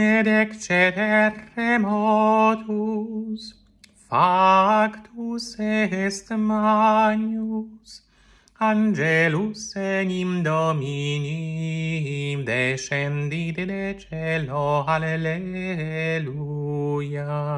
ed excedere modus, factus est magnus, angelus enim dominim, descendit de celo, alleluia.